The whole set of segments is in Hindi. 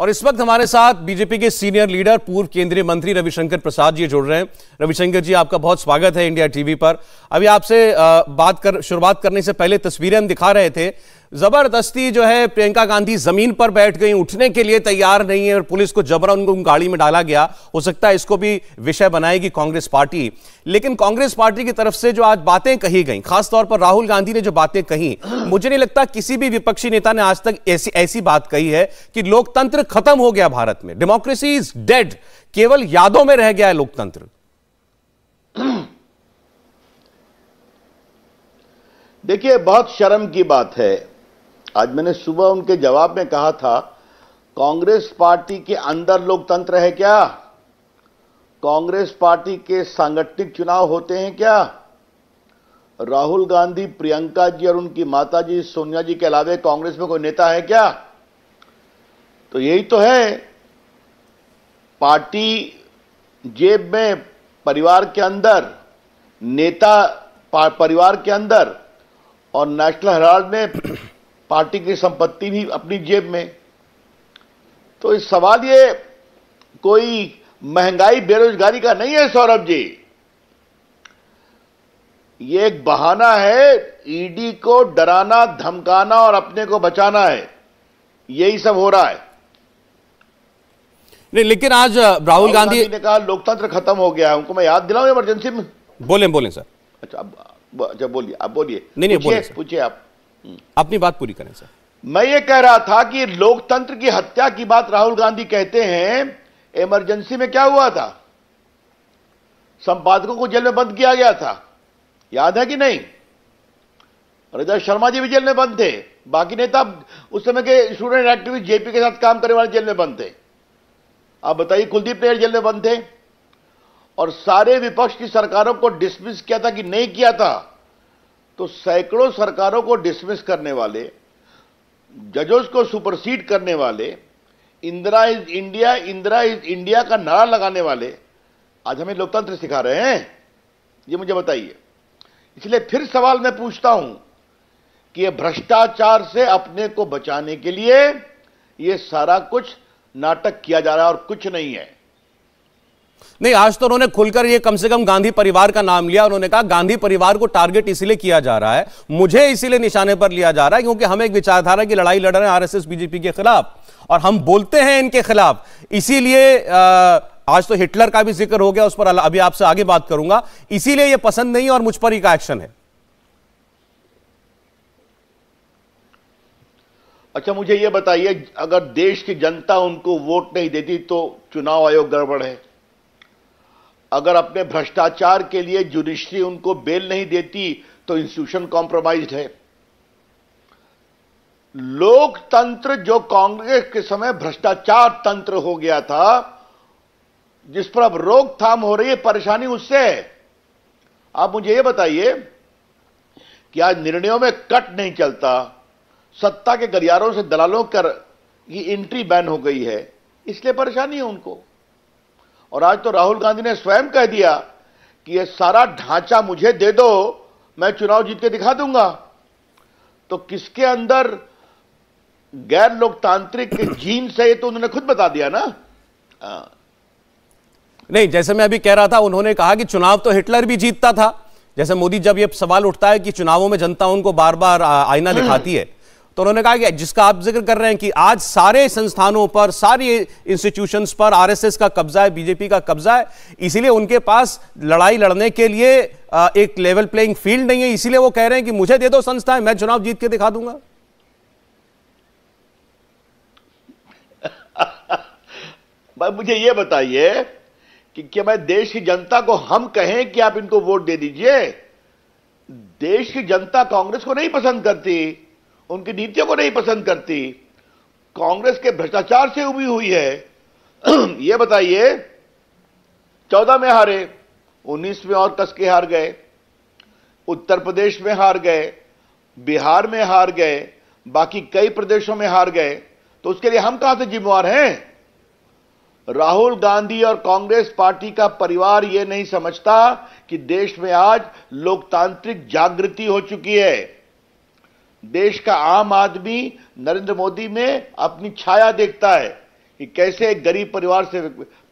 और इस वक्त हमारे साथ बीजेपी के सीनियर लीडर पूर्व केंद्रीय मंत्री रविशंकर प्रसाद जी जुड़ रहे हैं रविशंकर जी आपका बहुत स्वागत है इंडिया टीवी पर अभी आपसे बात कर शुरुआत करने से पहले तस्वीरें हम दिखा रहे थे जबरदस्ती जो है प्रियंका गांधी जमीन पर बैठ गई उठने के लिए तैयार नहीं है और पुलिस को जबरा उनको गाड़ी में डाला गया हो सकता है इसको भी विषय बनाएगी कांग्रेस पार्टी लेकिन कांग्रेस पार्टी की तरफ से जो आज बातें कही गई खासतौर पर राहुल गांधी ने जो बातें कही मुझे नहीं लगता किसी भी विपक्षी नेता ने आज तक ऐसी ऐसी बात कही है कि लोकतंत्र खत्म हो गया भारत में डेमोक्रेसी इज डेड केवल यादों में रह गया है लोकतंत्र देखिए बहुत शर्म की बात है आज मैंने सुबह उनके जवाब में कहा था कांग्रेस पार्टी के अंदर लोकतंत्र है क्या कांग्रेस पार्टी के सांगठनिक चुनाव होते हैं क्या राहुल गांधी प्रियंका जी और उनकी माता जी सोनिया जी के अलावे कांग्रेस में कोई नेता है क्या तो यही तो है पार्टी जेब में परिवार के अंदर नेता परिवार के अंदर और नेशनल हेराल्ड में पार्टी की संपत्ति भी अपनी जेब में तो इस सवाल ये कोई महंगाई बेरोजगारी का नहीं है सौरभ जी ये एक बहाना है ईडी को डराना धमकाना और अपने को बचाना है यही सब हो रहा है नहीं लेकिन आज राहुल गांधी ने कहा लोकतंत्र खत्म हो गया है उनको मैं याद दिलाऊं इमरजेंसी में बोले बोले सर अच्छा अच्छा बोलिए आप बोलिए नहीं नहीं पूछिए आप अपनी बात पूरी करें सर मैं ये कह रहा था कि लोकतंत्र की हत्या की बात राहुल गांधी कहते हैं इमरजेंसी में क्या हुआ था संपादकों को जेल में बंद किया गया था याद है कि नहीं रजत शर्मा जी भी जेल में बंद थे बाकी नेता उस समय के स्टूडेंट एक्टिविस्ट जेपी के साथ काम करने वाले जेल में बंद थे आप बताइए कुलदीप नेहर जेल में बंद थे और सारे विपक्ष की सरकारों को डिसमिस किया था कि नहीं किया था तो सैकड़ों सरकारों को डिसमिस करने वाले जजों को सुपरसीड करने वाले Indira is India Indira is India का नारा लगाने वाले आज हमें लोकतंत्र सिखा रहे हैं ये मुझे बताइए इसलिए फिर सवाल मैं पूछता हूं कि ये भ्रष्टाचार से अपने को बचाने के लिए ये सारा कुछ नाटक किया जा रहा है और कुछ नहीं है नहीं आज तो उन्होंने खुलकर ये कम से कम गांधी परिवार का नाम लिया उन्होंने कहा गांधी परिवार को टारगेट इसीलिए किया जा रहा है मुझे इसीलिए निशाने पर लिया जा रहा है क्योंकि हम एक विचारधारा की लड़ाई लड़ रहे हैं आरएसएस बीजेपी के खिलाफ और हम बोलते हैं इनके खिलाफ इसीलिए आज तो हिटलर का भी जिक्र हो गया उस पर अभी आपसे आगे बात करूंगा इसीलिए यह पसंद नहीं और मुझ पर का एक्शन है अच्छा मुझे यह बताइए अगर देश की जनता उनको वोट नहीं देती तो चुनाव आयोग गड़बड़ है अगर अपने भ्रष्टाचार के लिए जुडिशरी उनको बेल नहीं देती तो इंस्टीट्यूशन कॉम्प्रोमाइज है लोकतंत्र जो कांग्रेस के समय भ्रष्टाचार तंत्र हो गया था जिस पर अब रोकथाम हो रही है परेशानी उससे है आप मुझे यह बताइए कि आज निर्णयों में कट नहीं चलता सत्ता के गलियारों से दलालों कर ये एंट्री बैन हो गई है इसलिए परेशानी है उनको और आज तो राहुल गांधी ने स्वयं कह दिया कि ये सारा ढांचा मुझे दे दो मैं चुनाव जीत के दिखा दूंगा तो किसके अंदर गैर लोकतांत्रिक जीन से ये तो उन्होंने खुद बता दिया ना आ, नहीं जैसे मैं अभी कह रहा था उन्होंने कहा कि चुनाव तो हिटलर भी जीतता था जैसे मोदी जब ये सवाल उठता है कि चुनावों में जनता उनको बार बार आईना दिखाती है तो उन्होंने कहा कि जिसका आप जिक्र कर रहे हैं कि आज सारे संस्थानों पर सारी इंस्टीट्यूशंस पर आरएसएस का कब्जा है बीजेपी का कब्जा है इसीलिए उनके पास लड़ाई लड़ने के लिए एक लेवल प्लेइंग फील्ड नहीं है इसीलिए वो कह रहे हैं कि मुझे दे दो संस्थाएं मैं चुनाव जीत के दिखा दूंगा भाई मुझे यह बताइए कि क्या मैं देश की जनता को हम कहें कि आप इनको वोट दे दीजिए देश की जनता कांग्रेस को नहीं पसंद करती उनकी नीतियों को नहीं पसंद करती कांग्रेस के भ्रष्टाचार से उबी हुई है यह बताइए चौदह में हारे उन्नीस में और कसके हार गए उत्तर प्रदेश में हार गए बिहार में हार गए बाकी कई प्रदेशों में हार गए तो उसके लिए हम कहां से जिम्मेवार हैं राहुल गांधी और कांग्रेस पार्टी का परिवार यह नहीं समझता कि देश में आज लोकतांत्रिक जागृति हो चुकी है देश का आम आदमी नरेंद्र मोदी में अपनी छाया देखता है कि कैसे एक गरीब परिवार से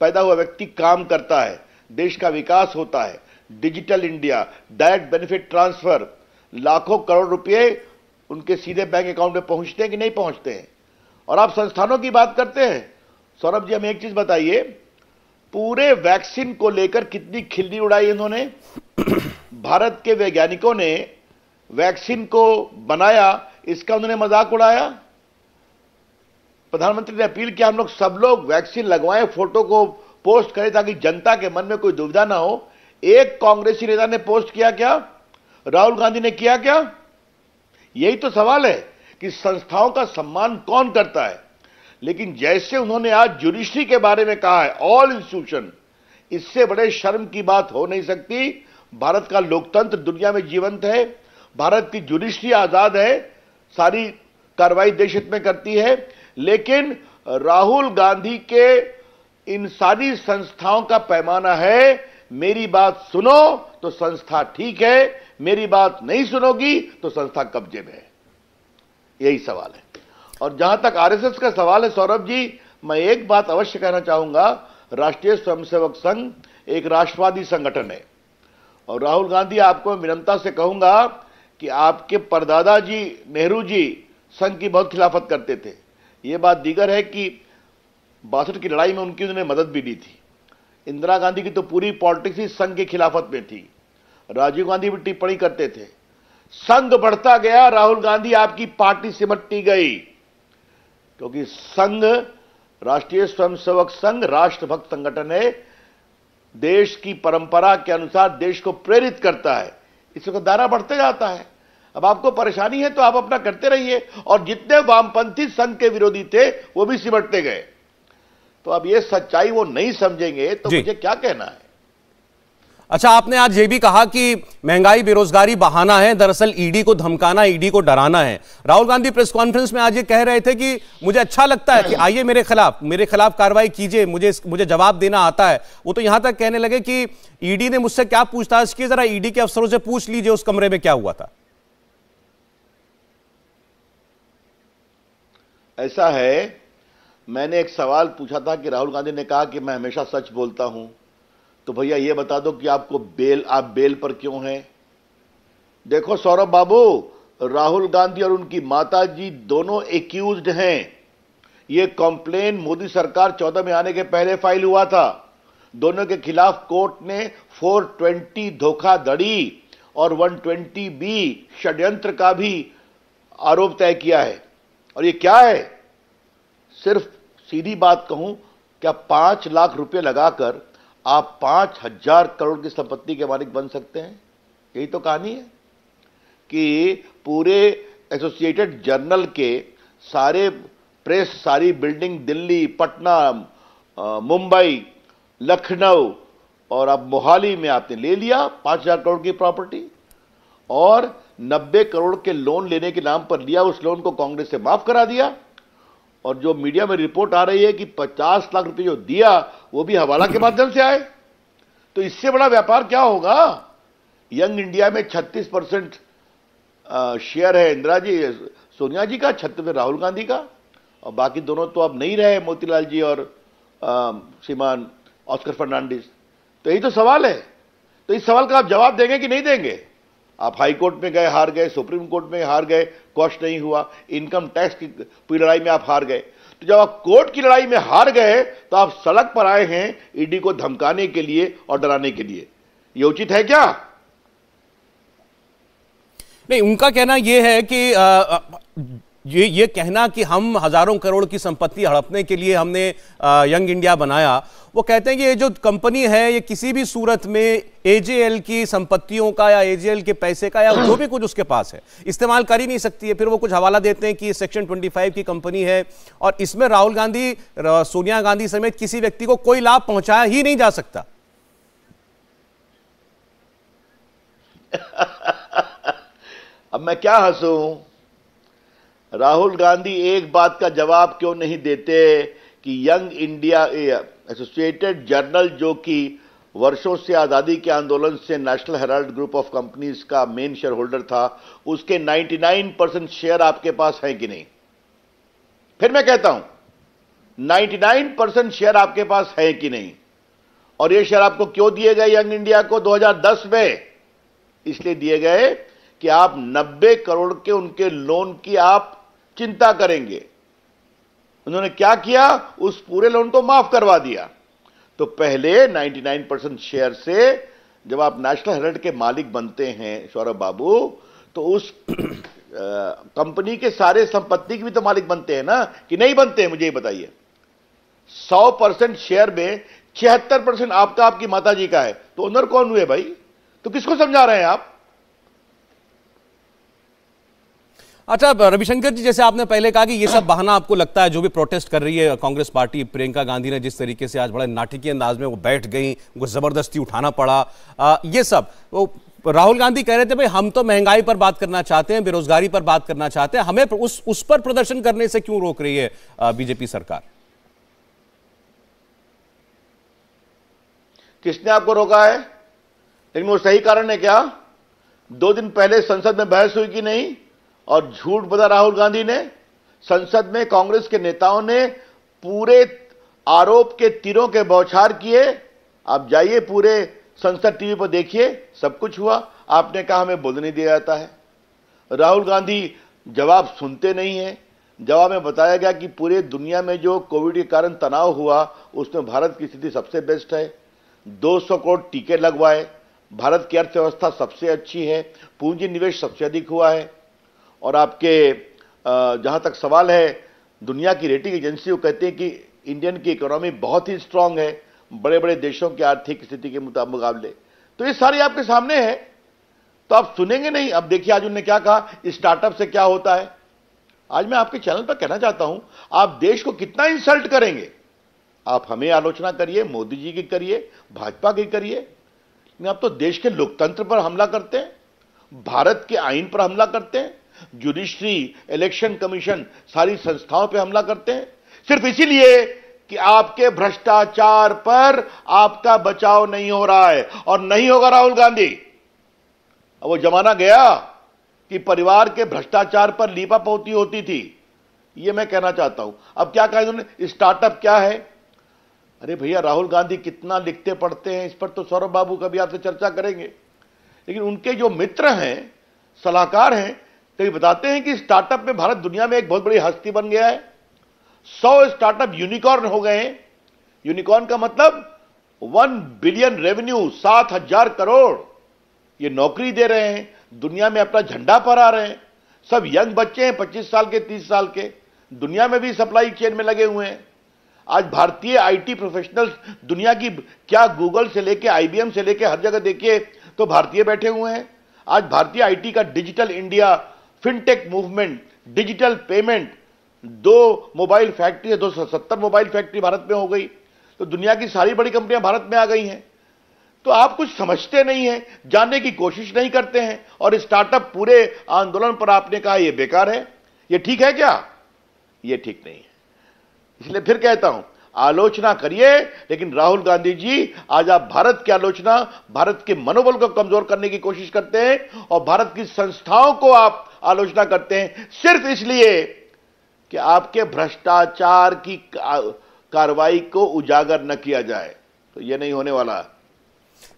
पैदा हुआ व्यक्ति काम करता है देश का विकास होता है digital India direct benefit transfer लाखों करोड़ रुपए उनके सीधे बैंक अकाउंट में पहुंचते हैं कि नहीं पहुंचते हैं और आप संस्थानों की बात करते हैं सौरभ जी हमें एक चीज बताइए पूरे वैक्सीन को लेकर कितनी खिल्ली उड़ाई इन्होंने भारत के वैज्ञानिकों ने वैक्सीन को बनाया इसका उन्होंने मजाक उड़ाया प्रधानमंत्री ने अपील किया हम लोग सब लोग वैक्सीन लगवाएं फोटो को पोस्ट करें ताकि जनता के मन में कोई दुविधा ना हो एक कांग्रेसी नेता ने पोस्ट किया क्या राहुल गांधी ने किया क्या यही तो सवाल है कि संस्थाओं का सम्मान कौन करता है लेकिन जैसे उन्होंने आज जुडिशरी के बारे में कहा है ऑल इंस्टीट्यूशन इससे बड़े शर्म की बात हो नहीं सकती भारत का लोकतंत्र दुनिया में जीवंत है भारत की जुडिशरी आजाद है सारी कार्रवाई देश हित में करती है लेकिन राहुल गांधी के इन सारी संस्थाओं का पैमाना है मेरी बात सुनो तो संस्था ठीक है मेरी बात नहीं सुनोगी तो संस्था कब्जे में है यही सवाल है और जहां तक आरएसएस का सवाल है सौरभ जी मैं एक बात अवश्य कहना चाहूंगा राष्ट्रीय स्वयंसेवक संघ एक राष्ट्रवादी संगठन है और राहुल गांधी आपको विनमता से कहूंगा कि आपके परदादा जी नेहरू जी संघ की बहुत खिलाफत करते थे ये बात दीगर है कि बासठ की लड़ाई में उनकी उन्होंने मदद भी दी थी इंदिरा गांधी की तो पूरी पॉलिटिक्स ही संघ की खिलाफत में थी राजीव गांधी भी टिप्पणी करते थे संघ बढ़ता गया राहुल गांधी आपकी पार्टी सिमटती गई क्योंकि संघ राष्ट्रीय स्वयंसेवक संघ राष्ट्रभक्त संगठन है देश की परंपरा के अनुसार देश को प्रेरित करता है इसलिए दायरा बढ़ते जाता है अब आपको परेशानी है तो आप अपना करते रहिए और जितने वामपंथी संघ के विरोधी थे वो भी सिमटते गए तो अब ये सच्चाई वो नहीं समझेंगे तो मुझे क्या कहना है अच्छा आपने आज ये भी कहा कि महंगाई बेरोजगारी बहाना है दरअसल ईडी e को धमकाना ईडी e को डराना है राहुल गांधी प्रेस कॉन्फ्रेंस में आज ये कह रहे थे कि मुझे अच्छा लगता है कि आइए मेरे खिलाफ मेरे खिलाफ कार्रवाई कीजिए मुझे मुझे जवाब देना आता है वो तो यहां तक कहने लगे कि ईडी e ने मुझसे क्या पूछताछ की जरा ईडी के अफसरों से पूछ लीजिए उस कमरे में क्या हुआ था ऐसा है मैंने एक सवाल पूछा था कि राहुल गांधी ने कहा कि मैं हमेशा सच बोलता हूं तो भैया ये बता दो कि आपको बेल आप बेल पर क्यों हैं देखो सौरभ बाबू राहुल गांधी और उनकी माता जी दोनों एक्यूज हैं ये कंप्लेन मोदी सरकार चौदह में आने के पहले फाइल हुआ था दोनों के खिलाफ कोर्ट ने 420 धोखाधड़ी और 120 बी षड्यंत्र का भी आरोप तय किया है और ये क्या है सिर्फ सीधी बात कहूं क्या पांच लाख रुपए लगाकर आप पांच हजार करोड़ की संपत्ति के मालिक बन सकते हैं यही तो कहानी है कि पूरे एसोसिएटेड जर्नल के सारे प्रेस सारी बिल्डिंग दिल्ली पटना मुंबई लखनऊ और अब मोहाली में आपने ले लिया पांच हजार करोड़ की प्रॉपर्टी और नब्बे करोड़ के लोन लेने के नाम पर लिया उस लोन को कांग्रेस से माफ करा दिया और जो मीडिया में रिपोर्ट आ रही है कि 50 लाख रुपए जो दिया वो भी हवाला के माध्यम से आए तो इससे बड़ा व्यापार क्या होगा यंग इंडिया में 36 परसेंट शेयर है इंदिरा जी सोनिया जी का छत्तीस राहुल गांधी का और बाकी दोनों तो अब नहीं रहे मोतीलाल जी और श्रीमान ऑस्कर फर्नांडिस तो यही तो सवाल है तो इस सवाल का आप जवाब देंगे कि नहीं देंगे आप हाई कोर्ट में गए हार गए सुप्रीम कोर्ट में हार गए कॉस्ट नहीं हुआ इनकम टैक्स की लड़ाई में आप हार गए तो जब आप कोर्ट की लड़ाई में हार गए तो आप सड़क पर आए हैं ईडी को धमकाने के लिए और डराने के लिए यह उचित है क्या नहीं उनका कहना यह है कि आ, आ, ये ये कहना कि हम हज़ारों करोड़ की संपत्ति हड़पने के लिए हमने आ, यंग इंडिया बनाया वो कहते हैं कि ये जो कंपनी है ये किसी भी सूरत में एजेएल की संपत्तियों का या एजेएल के पैसे का या जो भी कुछ उसके पास है इस्तेमाल कर ही नहीं सकती है फिर वो कुछ हवाला देते हैं कि सेक्शन 25 की कंपनी है और इसमें राहुल गांधी सोनिया गांधी समेत किसी व्यक्ति को कोई लाभ पहुंचाया ही नहीं जा सकता अब मैं क्या हंसू राहुल गांधी एक बात का जवाब क्यों नहीं देते कि यंग इंडिया एसोसिएटेड जर्नल जो कि वर्षों से आज़ादी के आंदोलन से national Herald group of companies का मेन शेयर होल्डर था उसके 99 परसेंट शेयर आपके पास हैं कि नहीं फिर मैं कहता हूं 99 परसेंट शेयर आपके पास है कि नहीं और ये शेयर आपको क्यों दिए गए यंग इंडिया को 2010 में इसलिए दिए गए कि आप 90 करोड़ के उनके लोन की आप चिंता करेंगे उन्होंने क्या किया उस पूरे लोन को माफ करवा दिया तो पहले 99 परसेंट शेयर से जब आप नेशनल हेरल्ड के मालिक बनते हैं सौरभ बाबू तो उस कंपनी के सारे संपत्ति के भी तो मालिक बनते हैं ना कि नहीं बनते हैं मुझे बताइए 100 परसेंट शेयर में छिहत्तर परसेंट आपका आपकी माता जी का है तो ओनर कौन हुए भाई तो किसको समझा रहे हैं आप अच्छा रविशंकर जी जैसे आपने पहले कहा कि ये सब बहाना आपको लगता है जो भी प्रोटेस्ट कर रही है कांग्रेस पार्टी प्रियंका गांधी ने जिस तरीके से आज बड़े नाटकीय अंदाज में वो बैठ गई उनको जबरदस्ती उठाना पड़ा आ, ये सब वो राहुल गांधी कह रहे थे भाई हम तो महंगाई पर बात करना चाहते हैं बेरोजगारी पर बात करना चाहते हैं हमें उस उस पर प्रदर्शन करने से क्यों रोक रही है बीजेपी सरकार किसने आपको रोका है लेकिन वो सही कारण है क्या दो दिन पहले संसद में बहस हुई कि नहीं और झूठ बोला राहुल गांधी ने संसद में कांग्रेस के नेताओं ने पूरे आरोप के तीरों के बौछार किए आप जाइए पूरे संसद टीवी पर देखिए सब कुछ हुआ आपने कहा हमें बोल नहीं दिया जाता है राहुल गांधी जवाब सुनते नहीं है जवाब में बताया गया कि पूरे दुनिया में जो कोविड के कारण तनाव हुआ उसमें भारत की स्थिति सबसे बेस्ट है 200 करोड़ टीके लगवाए भारत की अर्थव्यवस्था सबसे अच्छी है पूंजी निवेश सबसे अधिक हुआ है और आपके जहाँ तक सवाल है दुनिया की रेटिंग एजेंसी वो कहते हैं कि इंडियन की इकोनॉमी बहुत ही स्ट्रांग है बड़े बड़े देशों की आर्थिक स्थिति के मुकाबले तो ये सारी आपके सामने है तो आप सुनेंगे नहीं अब देखिए आज उन्होंने क्या कहा स्टार्टअप से क्या होता है आज मैं आपके चैनल पर कहना चाहता हूं आप देश को कितना इंसल्ट करेंगे आप हमें आलोचना करिए मोदी जी की करिए भाजपा की करिए आप तो देश के लोकतंत्र पर हमला करते हैं भारत के आइन पर हमला करते हैं जुडिशरी इलेक्शन कमीशन सारी संस्थाओं पे हमला करते हैं सिर्फ इसीलिए कि आपके भ्रष्टाचार पर आपका बचाव नहीं हो रहा है और नहीं होगा राहुल गांधी अब वो जमाना गया कि परिवार के भ्रष्टाचार पर लीपा पोती होती थी ये मैं कहना चाहता हूं अब क्या कहा इन्होंने स्टार्टअप क्या है अरे भैया राहुल गांधी कितना लिखते पढ़ते हैं इस पर तो सौरभ बाबू कभी आपसे चर्चा करेंगे लेकिन उनके जो मित्र हैं सलाहकार हैं कभी तो बताते हैं कि स्टार्टअप में भारत दुनिया में एक बहुत बड़ी हस्ती बन गया है सौ स्टार्टअप यूनिकॉर्न हो गए हैं यूनिकॉर्न का मतलब वन बिलियन रेवेन्यू सात हजार करोड़ ये नौकरी दे रहे हैं दुनिया में अपना झंडा फहरा रहे हैं सब यंग बच्चे हैं पच्चीस साल के तीस साल के दुनिया में भी सप्लाई चेन में लगे हुए हैं आज भारतीय आईटी प्रोफेशनल्स दुनिया की क्या गूगल से लेके आईबीएम से लेके हर जगह देखिए तो भारतीय बैठे हुए हैं आज भारतीय आईटी का digital India fintech movement digital payment दो मोबाइल फैक्ट्री दो सत्तर मोबाइल फैक्ट्री भारत में हो गई तो दुनिया की सारी बड़ी कंपनियां भारत में आ गई हैं तो आप कुछ समझते नहीं हैं जानने की कोशिश नहीं करते हैं और स्टार्टअप पूरे आंदोलन पर आपने कहा यह बेकार है यह ठीक है क्या यह ठीक नहीं है इसलिए फिर कहता हूं आलोचना करिए लेकिन राहुल गांधी जी आज आप भारत की आलोचना भारत के मनोबल को कमजोर करने की कोशिश करते हैं और भारत की संस्थाओं को आप आलोचना करते हैं सिर्फ इसलिए कि आपके भ्रष्टाचार की कार्रवाई को उजागर न किया जाए तो यह नहीं होने वाला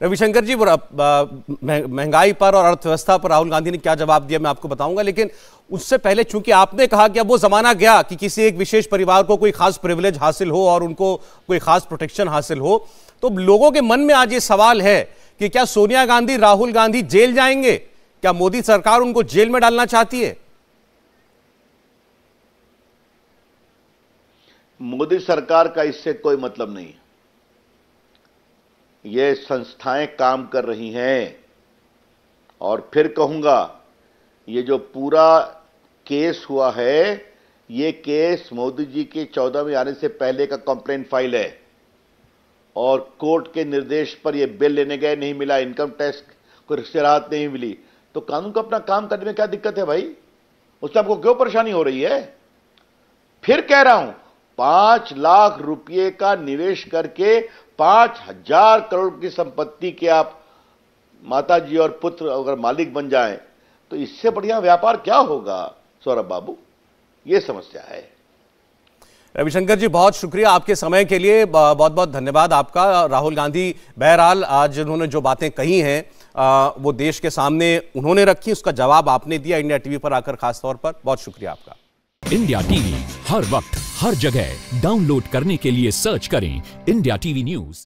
रविशंकर जी महंगाई पर और अर्थव्यवस्था पर राहुल गांधी ने क्या जवाब दिया मैं आपको बताऊंगा लेकिन उससे पहले चूंकि आपने कहा कि अब वो जमाना गया कि किसी एक विशेष परिवार को कोई खास प्रिविलेज हासिल हो और उनको कोई खास प्रोटेक्शन हासिल हो तो लोगों के मन में आज ये सवाल है कि क्या सोनिया गांधी राहुल गांधी जेल जाएंगे क्या मोदी सरकार उनको जेल में डालना चाहती है मोदी सरकार का इससे कोई मतलब नहीं ये संस्थाएं काम कर रही हैं और फिर कहूंगा ये जो पूरा केस हुआ है ये केस मोदी जी के चौदह में आने से पहले का कंप्लेन फाइल है और कोर्ट के निर्देश पर ये बिल लेने गए नहीं मिला इनकम टैक्स को राहत नहीं मिली तो कानून को अपना काम करने में क्या दिक्कत है भाई उससे आपको क्यों परेशानी हो रही है फिर कह रहा हूं पांच लाख रुपए का निवेश करके पांच हजार करोड़ की संपत्ति के आप माता जी और पुत्र अगर मालिक बन जाए तो इससे बढ़िया व्यापार क्या होगा सौरभ बाबू ये समस्या है रविशंकर जी बहुत शुक्रिया आपके समय के लिए बहुत बहुत धन्यवाद आपका राहुल गांधी बहरहाल आज उन्होंने जो बातें कही हैं आ, वो देश के सामने उन्होंने रखी उसका जवाब आपने दिया इंडिया टीवी पर आकर खासतौर पर बहुत शुक्रिया आपका इंडिया टीवी हर वक्त हर जगह डाउनलोड करने के लिए सर्च करें इंडिया टीवी न्यूज